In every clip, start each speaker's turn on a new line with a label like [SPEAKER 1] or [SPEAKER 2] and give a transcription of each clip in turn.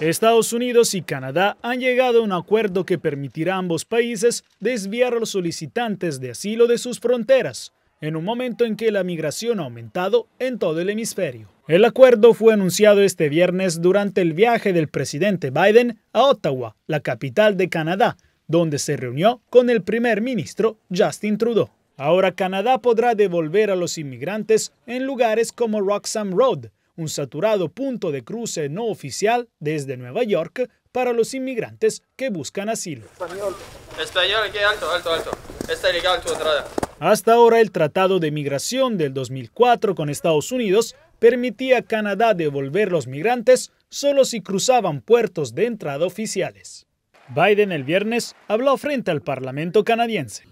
[SPEAKER 1] Estados Unidos y Canadá han llegado a un acuerdo que permitirá a ambos países desviar a los solicitantes de asilo de sus fronteras, en un momento en que la migración ha aumentado en todo el hemisferio. El acuerdo fue anunciado este viernes durante el viaje del presidente Biden a Ottawa, la capital de Canadá, donde se reunió con el primer ministro Justin Trudeau. Ahora Canadá podrá devolver a los inmigrantes en lugares como Roxham Road, un saturado punto de cruce no oficial desde Nueva York para los inmigrantes que buscan asilo. Hasta ahora el Tratado de Migración del 2004 con Estados Unidos permitía a Canadá devolver los migrantes solo si cruzaban puertos de entrada oficiales. Biden el viernes habló frente al Parlamento canadiense.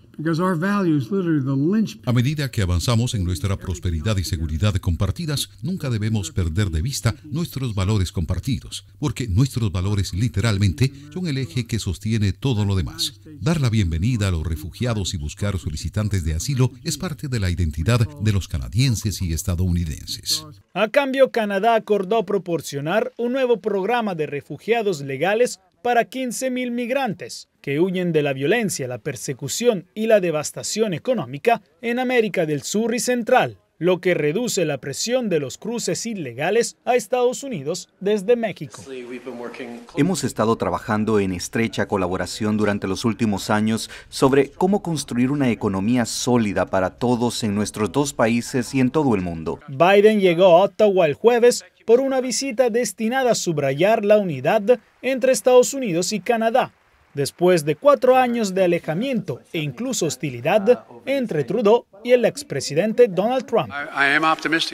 [SPEAKER 2] A medida que avanzamos en nuestra prosperidad y seguridad compartidas, nunca debemos perder de vista nuestros valores compartidos, porque nuestros valores literalmente son el eje que sostiene todo lo demás. Dar la bienvenida a los refugiados y buscar solicitantes de asilo es parte de la identidad de los canadienses y estadounidenses.
[SPEAKER 1] A cambio, Canadá acordó proporcionar un nuevo programa de refugiados legales para 15.000 migrantes que huyen de la violencia, la persecución y la devastación económica en América del Sur y Central, lo que reduce la presión de los cruces ilegales a Estados Unidos desde México.
[SPEAKER 2] Hemos estado trabajando en estrecha colaboración durante los últimos años sobre cómo construir una economía sólida para todos en nuestros dos países y en todo el mundo.
[SPEAKER 1] Biden llegó a Ottawa el jueves por una visita destinada a subrayar la unidad entre Estados Unidos y Canadá, después de cuatro años de alejamiento e incluso hostilidad entre Trudeau y el expresidente Donald
[SPEAKER 2] Trump.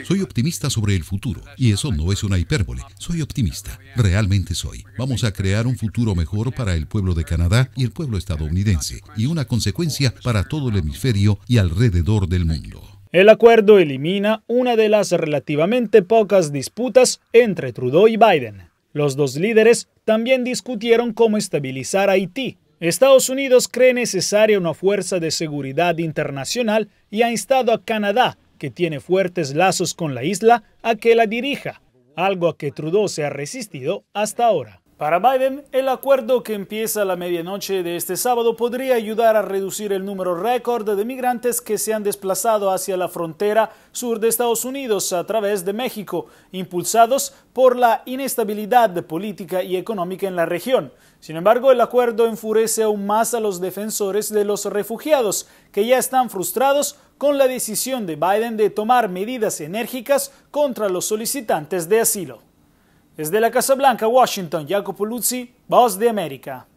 [SPEAKER 2] Soy optimista sobre el futuro, y eso no es una hipérbole. Soy optimista, realmente soy. Vamos a crear un futuro mejor para el pueblo de Canadá y el pueblo estadounidense, y una consecuencia para todo el hemisferio y alrededor del mundo.
[SPEAKER 1] El acuerdo elimina una de las relativamente pocas disputas entre Trudeau y Biden. Los dos líderes también discutieron cómo estabilizar Haití. Estados Unidos cree necesaria una fuerza de seguridad internacional y ha instado a Canadá, que tiene fuertes lazos con la isla, a que la dirija, algo a que Trudeau se ha resistido hasta ahora. Para Biden, el acuerdo que empieza a la medianoche de este sábado podría ayudar a reducir el número récord de migrantes que se han desplazado hacia la frontera sur de Estados Unidos a través de México, impulsados por la inestabilidad política y económica en la región. Sin embargo, el acuerdo enfurece aún más a los defensores de los refugiados, que ya están frustrados con la decisión de Biden de tomar medidas enérgicas contra los solicitantes de asilo. Desde la Casa Blanca, Washington, Jacopo Luzzi, Boss de America.